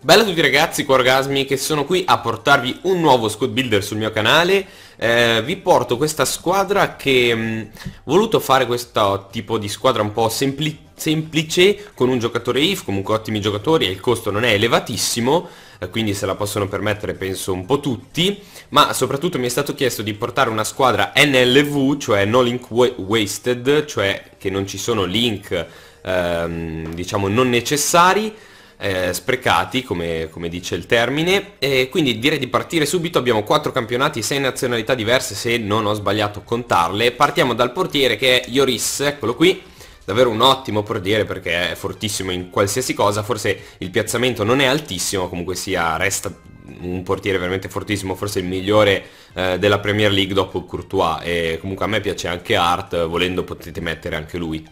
Bella a tutti ragazzi, qua Orgasmi che sono qui a portarvi un nuovo squad builder sul mio canale eh, Vi porto questa squadra che mh, mm, voluto fare questo tipo di squadra un po' sempli semplice Con un giocatore IF, comunque ottimi giocatori e il costo non è elevatissimo eh, Quindi se la possono permettere penso un po' tutti Ma soprattutto mi è stato chiesto di portare una squadra NLV, cioè No Link Wasted Cioè che non ci sono link ehm, diciamo non necessari eh, sprecati, come, come, dice il termine. E quindi direi di partire subito, abbiamo quattro campionati, sei nazionalità diverse se non ho sbagliato contarle. Partiamo dal portiere che è Ioris, eccolo qui. Davvero un ottimo portiere perché è fortissimo in qualsiasi cosa, forse il piazzamento non è altissimo, comunque sia resta un portiere veramente fortissimo, forse il migliore eh, della Premier League dopo Courtois e comunque a me piace anche Art, volendo potete mettere anche lui.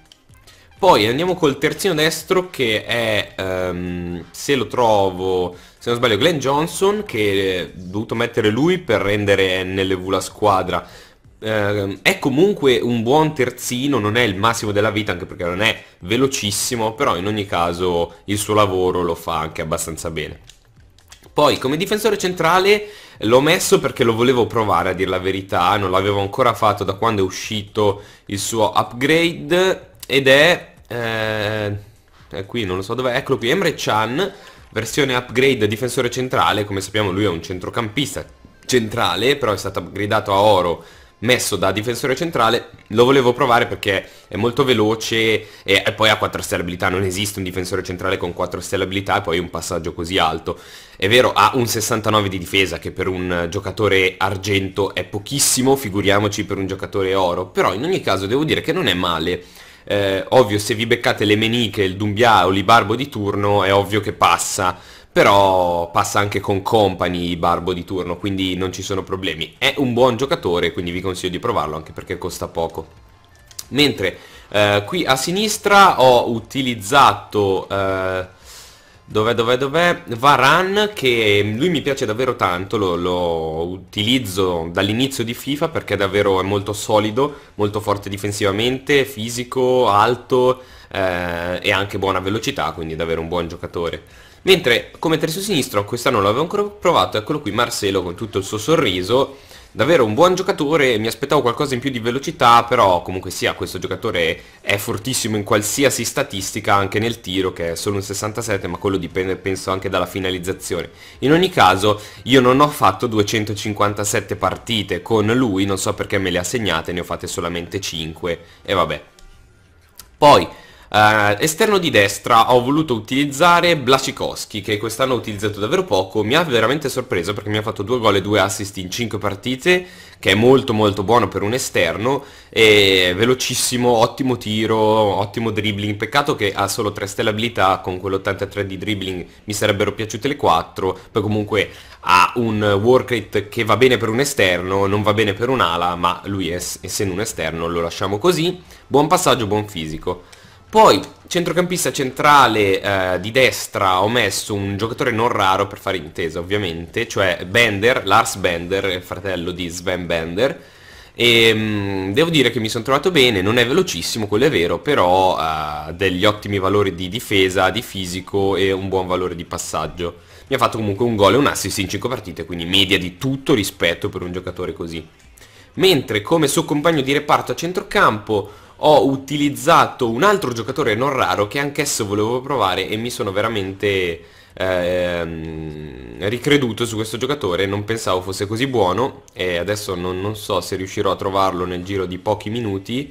Poi andiamo col terzino destro che è, um, se lo trovo, se non sbaglio, Glenn Johnson che ho dovuto mettere lui per rendere NLV la squadra. Uh, è comunque un buon terzino, non è il massimo della vita anche perché non è velocissimo, però in ogni caso il suo lavoro lo fa anche abbastanza bene. Poi come difensore centrale l'ho messo perché lo volevo provare a dire la verità, non l'avevo ancora fatto da quando è uscito il suo upgrade ed è, eh, è eh, qui non lo so dove eccolo qui Emre Chan versione upgrade difensore centrale come sappiamo lui è un centrocampista centrale però è stato upgradato a oro messo da difensore centrale lo volevo provare perché è molto veloce e, poi ha 4 stelle abilità non esiste un difensore centrale con 4 stelle abilità e poi un passaggio così alto è vero ha un 69 di difesa che per un giocatore argento è pochissimo figuriamoci per un giocatore oro però in ogni caso devo dire che non è male eh, ovvio se vi beccate le meniche, il Dumbia o l'Ibarbo di turno è ovvio che passa, però passa anche con Company barbo di turno, quindi non ci sono problemi. È un buon giocatore, quindi vi consiglio di provarlo anche perché costa poco. Mentre eh, qui a sinistra ho utilizzato... Eh, Dov'è, dov'è, dov'è? Varan, che lui mi piace davvero tanto, lo, lo utilizzo dall'inizio di FIFA perché è davvero è molto solido, molto forte difensivamente, fisico, alto eh, e anche buona velocità, quindi è davvero un buon giocatore. Mentre come terzo sinistro, quest'anno l'avevo ancora provato, eccolo qui Marcelo con tutto il suo sorriso, davvero un buon giocatore, mi aspettavo qualcosa in più di velocità, però comunque sia questo giocatore è fortissimo in qualsiasi statistica, anche nel tiro che è solo un 67, ma quello dipende penso anche dalla finalizzazione. In ogni caso io non ho fatto 257 partite con lui, non so perché me le ha segnate, ne ho fatte solamente 5 e vabbè. Poi eh, esterno di destra ho voluto utilizzare Blacikowski che quest'anno ho utilizzato davvero poco, mi ha veramente sorpreso perché mi ha fatto due gol e due assist in 5 partite che è molto molto buono per un esterno e velocissimo, ottimo tiro, ottimo dribbling, peccato che ha solo 3 stelle abilità con quell'83 di dribbling mi sarebbero piaciute le 4, poi comunque ha un work rate che va bene per un esterno, non va bene per un'ala ma lui è, essendo un esterno lo lasciamo così, buon passaggio, buon fisico. Poi, centrocampista centrale eh, di destra ho messo un giocatore non raro per fare intesa ovviamente, cioè Bender, Lars Bender, il fratello di Sven Bender. E, ehm, devo dire che mi sono trovato bene, non è velocissimo, quello è vero, però eh, ha degli ottimi valori di difesa, di fisico e un buon valore di passaggio. Mi ha fatto comunque un gol e un assist in 5 partite, quindi media di tutto rispetto per un giocatore così. Mentre come suo compagno di reparto a centrocampo ho utilizzato un altro giocatore non raro che anch'esso volevo provare e mi sono veramente ehm, ricreduto su questo giocatore, non pensavo fosse così buono e adesso non, non so se riuscirò a trovarlo nel giro di pochi minuti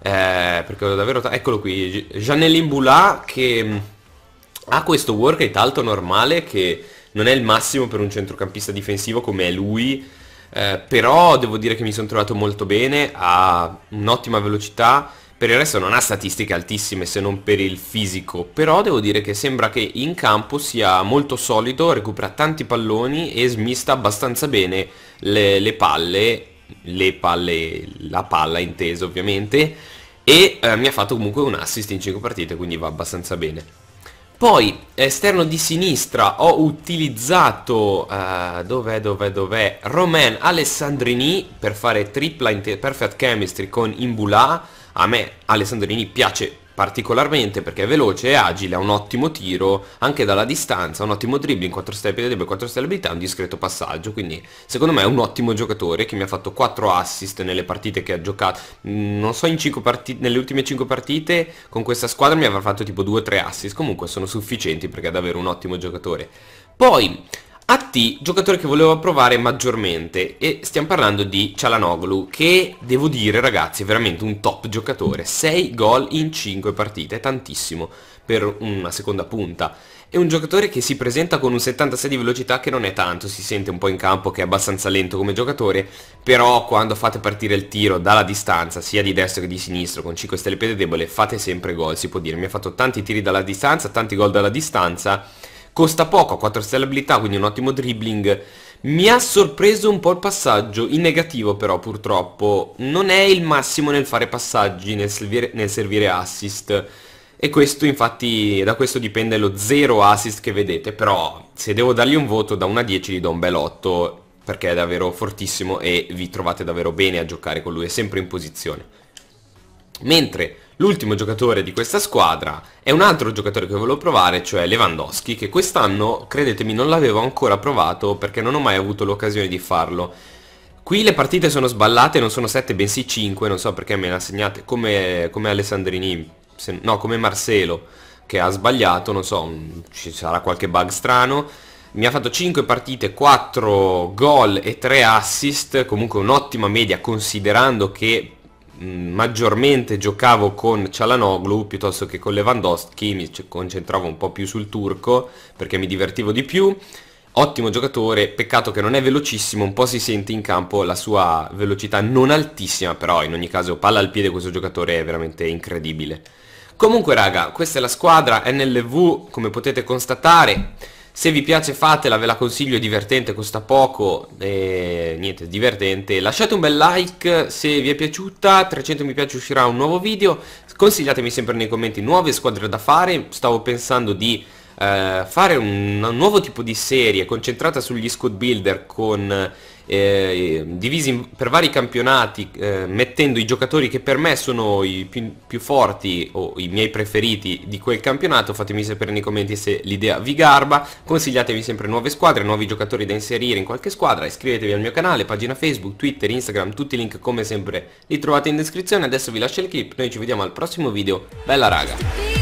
eh, perché ho davvero... Eccolo qui, Janellin Boulà che mm, ha questo work rate alto normale che non è il massimo per un centrocampista difensivo come è lui eh, però devo dire che mi sono trovato molto bene, ha un'ottima velocità, per il resto non ha statistiche altissime se non per il fisico, però devo dire che sembra che in campo sia molto solido, recupera tanti palloni e smista abbastanza bene le, le palle, le palle, la palla inteso ovviamente, e eh, mi ha fatto comunque un assist in 5 partite, quindi va abbastanza bene. Poi, esterno di sinistra, ho utilizzato, uh, dov'è, dov'è, dov'è, Romain Alessandrini per fare tripla perfect chemistry con Imbula. A me Alessandrini piace particolarmente perché è veloce, è agile, ha un ottimo tiro anche dalla distanza, un ottimo dribbling, 4 stelle per debole, 4 stelle abilità, un discreto passaggio, quindi secondo me è un ottimo giocatore che mi ha fatto 4 assist nelle partite che ha giocato, mm, non so partite, nelle ultime 5 partite con questa squadra mi avrà fatto tipo 2-3 assist, comunque sono sufficienti perché è davvero un ottimo giocatore. Poi AT, giocatore che volevo provare maggiormente e stiamo parlando di Cialanoglu che devo dire ragazzi è veramente un top giocatore, 6 gol in 5 partite, è tantissimo per una seconda punta. È un giocatore che si presenta con un 76 di velocità che non è tanto, si sente un po' in campo che è abbastanza lento come giocatore, però quando fate partire il tiro dalla distanza, sia di destra che di sinistra, con 5 stelle piede debole, fate sempre gol, si può dire. Mi ha fatto tanti tiri dalla distanza, tanti gol dalla distanza costa poco, ha 4 stelle abilità, quindi un ottimo dribbling. Mi ha sorpreso un po' il passaggio, in negativo però purtroppo, non è il massimo nel fare passaggi, nel servire, nel servire assist. E questo infatti, da questo dipende lo 0 assist che vedete, però se devo dargli un voto da 1 a 10 gli do un bel 8 perché è davvero fortissimo e vi trovate davvero bene a giocare con lui, è sempre in posizione. Mentre l'ultimo giocatore di questa squadra è un altro giocatore che volevo provare, cioè Lewandowski, che quest'anno, credetemi, non l'avevo ancora provato perché non ho mai avuto l'occasione di farlo. Qui le partite sono sballate, non sono 7 bensì 5, non so perché me le assegnate, come, come Alessandrini, se, no come Marcelo che ha sbagliato, non so, ci sarà qualche bug strano. Mi ha fatto 5 partite, 4 gol e 3 assist, comunque un'ottima media considerando che Mm, maggiormente giocavo con Cialanoglu piuttosto che con Lewandowski, mi concentravo un po' più sul turco perché mi divertivo di più. Ottimo giocatore, peccato che non è velocissimo, un po' si sente in campo la sua velocità non altissima, però in ogni caso palla al piede questo giocatore è veramente incredibile. Comunque raga, questa è la squadra NLV, come potete constatare, se vi piace fatela, ve la consiglio, è divertente, costa poco, e niente, divertente. Lasciate un bel like se vi è piaciuta, 300 mi piace uscirà un nuovo video, consigliatemi sempre nei commenti nuove squadre da fare, stavo pensando di eh, fare un, un, nuovo tipo di serie concentrata sugli squad builder con eh, divisi per vari campionati eh, mettendo i giocatori che per me sono i più, più, forti o i miei preferiti di quel campionato fatemi sapere nei commenti se l'idea vi garba consigliatevi sempre nuove squadre nuovi giocatori da inserire in qualche squadra iscrivetevi al mio canale pagina facebook twitter instagram tutti i link come sempre li trovate in descrizione adesso vi lascio il clip noi ci vediamo al prossimo video bella raga